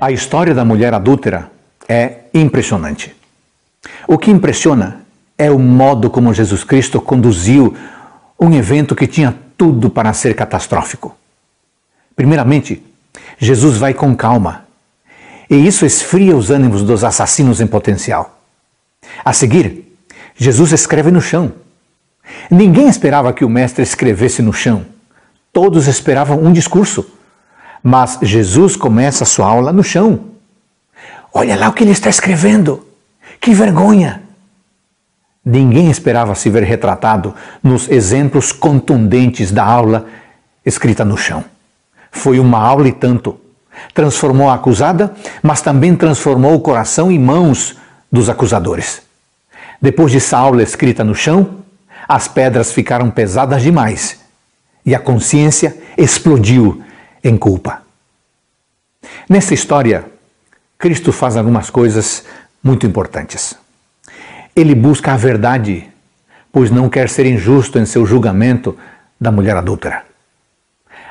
A história da mulher adúltera é impressionante. O que impressiona é o modo como Jesus Cristo conduziu um evento que tinha tudo para ser catastrófico. Primeiramente, Jesus vai com calma, e isso esfria os ânimos dos assassinos em potencial. A seguir, Jesus escreve no chão. Ninguém esperava que o mestre escrevesse no chão. Todos esperavam um discurso mas Jesus começa a sua aula no chão. Olha lá o que ele está escrevendo. Que vergonha! Ninguém esperava se ver retratado nos exemplos contundentes da aula escrita no chão. Foi uma aula e tanto. Transformou a acusada, mas também transformou o coração e mãos dos acusadores. Depois dessa aula escrita no chão, as pedras ficaram pesadas demais e a consciência explodiu em culpa. Nessa história, Cristo faz algumas coisas muito importantes. Ele busca a verdade, pois não quer ser injusto em seu julgamento da mulher adúltera.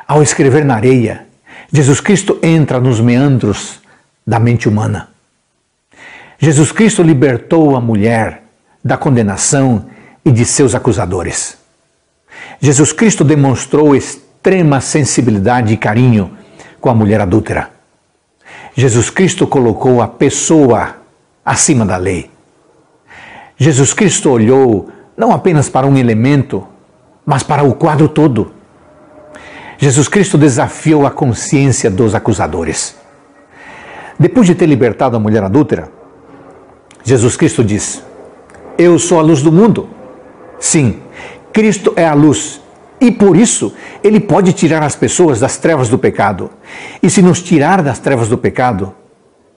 Ao escrever na areia, Jesus Cristo entra nos meandros da mente humana. Jesus Cristo libertou a mulher da condenação e de seus acusadores. Jesus Cristo demonstrou extrema sensibilidade e carinho com a mulher adúltera. Jesus Cristo colocou a pessoa acima da lei. Jesus Cristo olhou não apenas para um elemento, mas para o quadro todo. Jesus Cristo desafiou a consciência dos acusadores. Depois de ter libertado a mulher adúltera, Jesus Cristo diz: Eu sou a luz do mundo. Sim, Cristo é a luz e por isso, Ele pode tirar as pessoas das trevas do pecado. E se nos tirar das trevas do pecado,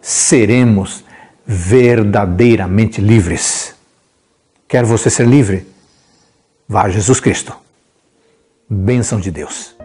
seremos verdadeiramente livres. Quer você ser livre? Vá a Jesus Cristo. Bênção de Deus.